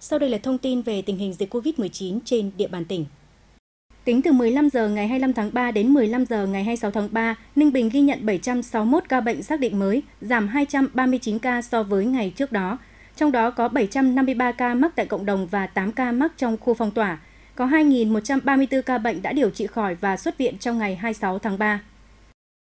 Sau đây là thông tin về tình hình dịch COVID-19 trên địa bàn tỉnh. Tính từ 15 giờ ngày 25 tháng 3 đến 15 giờ ngày 26 tháng 3, Ninh Bình ghi nhận 761 ca bệnh xác định mới, giảm 239 ca so với ngày trước đó. Trong đó có 753 ca mắc tại cộng đồng và 8 ca mắc trong khu phong tỏa. Có 2.134 ca bệnh đã điều trị khỏi và xuất viện trong ngày 26 tháng 3.